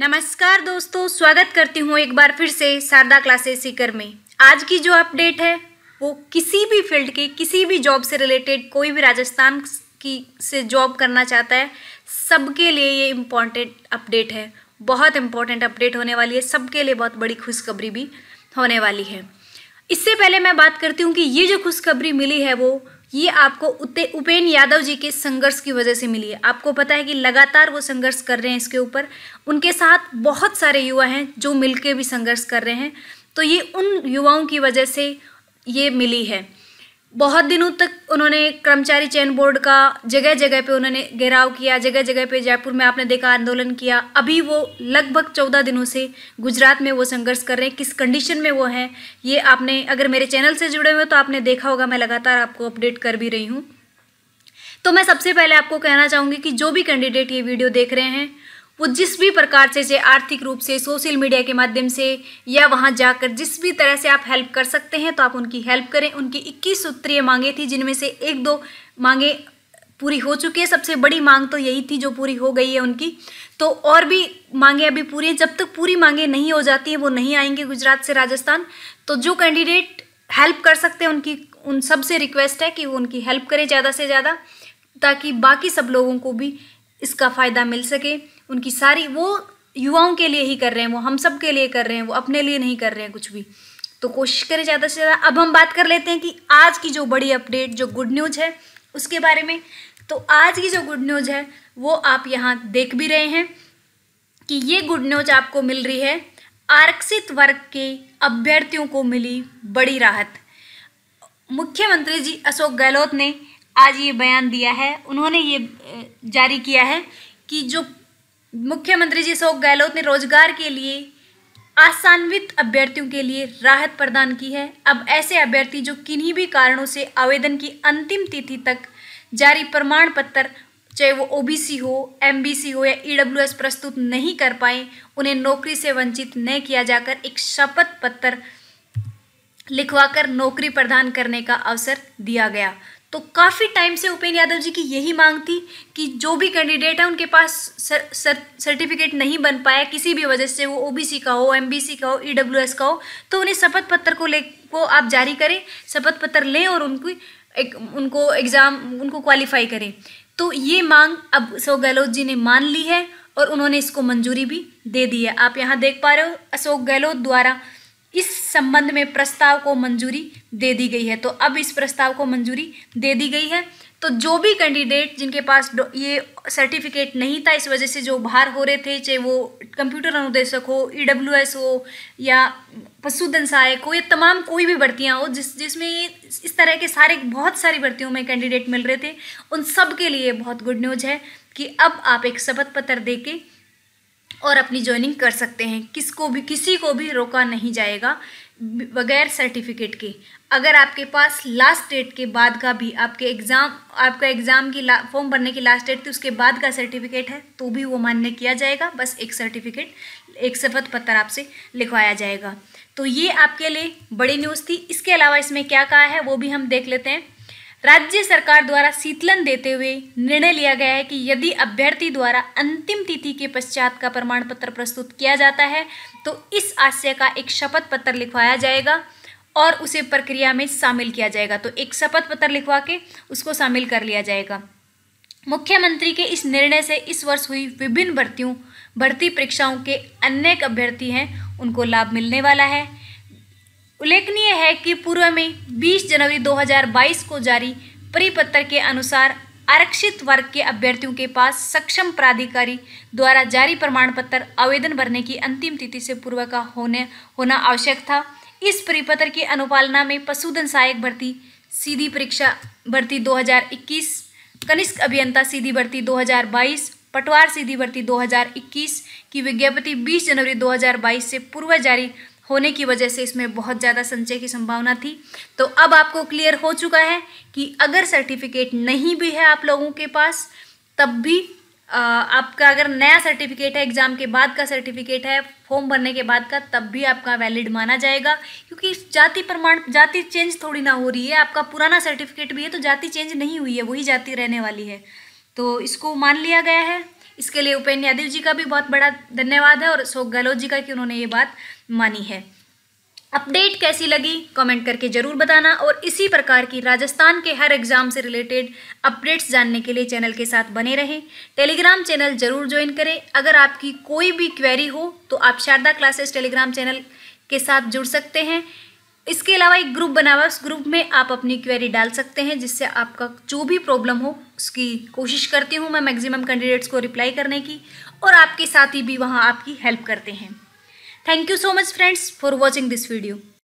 नमस्कार दोस्तों स्वागत करती हूँ एक बार फिर से शारदा क्लासेस सीकर में आज की जो अपडेट है वो किसी भी फील्ड की किसी भी जॉब से रिलेटेड कोई भी राजस्थान की से जॉब करना चाहता है सबके लिए ये इम्पोर्टेंट अपडेट है बहुत इम्पोर्टेंट अपडेट होने वाली है सबके लिए बहुत बड़ी खुशखबरी भी होने वाली है इससे पहले मैं बात करती हूँ कि ये जो खुशखबरी मिली है वो ये आपको उपेन यादव जी के संघर्ष की वजह से मिली है आपको पता है कि लगातार वो संघर्ष कर रहे हैं इसके ऊपर उनके साथ बहुत सारे युवा हैं जो मिलकर भी संघर्ष कर रहे हैं तो ये उन युवाओं की वजह से ये मिली है बहुत दिनों तक उन्होंने कर्मचारी चयन बोर्ड का जगह जगह पे उन्होंने घेराव किया जगह जगह पे जयपुर में आपने देखा आंदोलन किया अभी वो लगभग चौदह दिनों से गुजरात में वो संघर्ष कर रहे हैं किस कंडीशन में वो हैं ये आपने अगर मेरे चैनल से जुड़े हुए तो आपने देखा होगा मैं लगातार आपको अपडेट कर भी रही हूँ तो मैं सबसे पहले आपको कहना चाहूँगी कि जो भी कैंडिडेट ये वीडियो देख रहे हैं वो जिस भी प्रकार से चाहे आर्थिक रूप से सोशल मीडिया के माध्यम से या वहाँ जाकर जिस भी तरह से आप हेल्प कर सकते हैं तो आप उनकी हेल्प करें उनकी इक्कीस सूत्रीय मांगे थी जिनमें से एक दो मांगे पूरी हो चुकी है सबसे बड़ी मांग तो यही थी जो पूरी हो गई है उनकी तो और भी मांगे अभी पूरी हैं जब तक पूरी मांगे नहीं हो जाती हैं वो नहीं आएंगे गुजरात से राजस्थान तो जो कैंडिडेट हेल्प कर सकते हैं उनकी उन सब से रिक्वेस्ट है कि वो उनकी हेल्प करें ज़्यादा से ज़्यादा ताकि बाकी सब लोगों को भी इसका फ़ायदा मिल सके उनकी सारी वो युवाओं के लिए ही कर रहे हैं वो हम सब के लिए कर रहे हैं वो अपने लिए नहीं कर रहे हैं कुछ भी तो कोशिश करें ज़्यादा से ज़्यादा अब हम बात कर लेते हैं कि आज की जो बड़ी अपडेट जो गुड न्यूज़ है उसके बारे में तो आज की जो गुड न्यूज़ है वो आप यहाँ देख भी रहे हैं कि ये गुड न्यूज आपको मिल रही है आरक्षित वर्ग के अभ्यर्थियों को मिली बड़ी राहत मुख्यमंत्री जी अशोक गहलोत ने आज ये बयान दिया है उन्होंने ये जारी किया है कि जो मुख्यमंत्री जी अशोक गहलोत ने रोजगार के लिए आसान्वित अभ्यर्थियों के लिए राहत प्रदान की है अब ऐसे अभ्यर्थी जो किन्हीं भी कारणों से आवेदन की अंतिम तिथि तक जारी प्रमाण पत्र चाहे वो ओबीसी हो एमबीसी हो या ईडब्ल्यूएस प्रस्तुत नहीं कर पाए उन्हें नौकरी से वंचित न किया जाकर एक शपथ पत्र लिखवाकर नौकरी प्रदान करने का अवसर दिया गया तो काफ़ी टाइम से उपेन्द्र यादव जी की यही मांग थी कि जो भी कैंडिडेट है उनके पास सर, सर, सर्टिफिकेट नहीं बन पाया किसी भी वजह से वो ओबीसी का हो एमबीसी का हो ईडब्ल्यूएस e का हो तो उन्हें शपथ पत्र को ले को आप जारी करें शपथ पत्र लें और उनकी एक उनको एग्ज़ाम उनको क्वालिफाई करें तो ये मांग अब अशोक गहलोत जी ने मान ली है और उन्होंने इसको मंजूरी भी दे दी है आप यहाँ देख पा रहे हो अशोक गहलोत द्वारा संबंध में प्रस्ताव को मंजूरी दे दी गई है तो अब इस प्रस्ताव को मंजूरी दे दी गई है तो जो भी कैंडिडेट जिनके पास ये सर्टिफिकेट नहीं था इस वजह से जो बाहर हो रहे थे चाहे वो कंप्यूटर अनुदेशक हो ई e हो या पशुधन सहायक हो या तमाम कोई भी भर्तियाँ हो जिस जिसमें इस तरह के सारे बहुत सारी भर्तियों में कैंडिडेट मिल रहे थे उन सब के लिए बहुत गुड न्यूज़ है कि अब आप एक शपथ पत्र दे के और अपनी ज्वाइनिंग कर सकते हैं किसको भी किसी को भी रोका नहीं जाएगा बगैर सर्टिफिकेट के अगर आपके पास लास्ट डेट के बाद का भी आपके एग्ज़ाम आपका एग्ज़ाम की फॉर्म भरने की लास्ट डेट थी उसके बाद का सर्टिफिकेट है तो भी वो मान्य किया जाएगा बस एक सर्टिफिकेट एक शपथ पत्र आपसे लिखवाया जाएगा तो ये आपके लिए बड़ी न्यूज़ थी इसके अलावा इसमें क्या कहा है वो भी हम देख लेते हैं राज्य सरकार द्वारा शीतलन देते हुए निर्णय लिया गया है कि यदि अभ्यर्थी द्वारा अंतिम तिथि के पश्चात का प्रमाण पत्र प्रस्तुत किया जाता है तो इस आशय का एक शपथ पत्र लिखवाया जाएगा और उसे प्रक्रिया में शामिल किया जाएगा तो एक शपथ पत्र लिखवा के उसको शामिल कर लिया जाएगा मुख्यमंत्री के इस निर्णय से इस वर्ष हुई विभिन्न भर्तियों भर्ती परीक्षाओं के अनेक अभ्यर्थी हैं उनको लाभ मिलने वाला है उल्लेखनीय है कि पूर्व में 20 जनवरी 2022 को जारी परिपत्र के अनुसार आरक्षित वर्ग के अभ्यर्थियों के पास सक्षम प्राधिकारी द्वारा जारी प्रमाण पत्र आवेदन भरने की अंतिम तिथि से पूर्व का होने होना आवश्यक था इस परिपत्र की अनुपालना में पशुधन सहायक भर्ती सीधी परीक्षा भर्ती 2021 कनिष्क अभियंता सीधी भर्ती 2022 पटवार सीधी भर्ती 2021 की विज्ञप्ति 20 जनवरी 2022 से पूर्व जारी होने की वजह से इसमें बहुत ज़्यादा संचय की संभावना थी तो अब आपको क्लियर हो चुका है कि अगर सर्टिफिकेट नहीं भी है आप लोगों के पास तब भी आपका अगर नया सर्टिफिकेट है एग्ज़ाम के बाद का सर्टिफिकेट है फॉर्म भरने के बाद का तब भी आपका वैलिड माना जाएगा क्योंकि जाति प्रमाण जाति चेंज थोड़ी ना हो रही है आपका पुराना सर्टिफिकेट भी है तो जाति चेंज नहीं हुई है वही जाति रहने वाली है तो इसको मान लिया गया है इसके लिए उपेन्द्र यादव जी का भी बहुत बड़ा धन्यवाद है और अशोक गहलोत जी का कि उन्होंने ये बात मानी है अपडेट कैसी लगी कमेंट करके ज़रूर बताना और इसी प्रकार की राजस्थान के हर एग्ज़ाम से रिलेटेड अपडेट्स जानने के लिए चैनल के साथ बने रहें टेलीग्राम चैनल ज़रूर ज्वाइन करें अगर आपकी कोई भी क्वेरी हो तो आप शारदा क्लासेस टेलीग्राम चैनल के साथ जुड़ सकते हैं इसके अलावा एक ग्रुप बना हुआ है उस ग्रुप में आप अपनी क्वेरी डाल सकते हैं जिससे आपका जो भी प्रॉब्लम हो उसकी कोशिश करती हूँ मैं मैक्सिमम कैंडिडेट्स को रिप्लाई करने की और आपके साथी भी वहाँ आपकी हेल्प करते हैं thank you so much friends for watching this video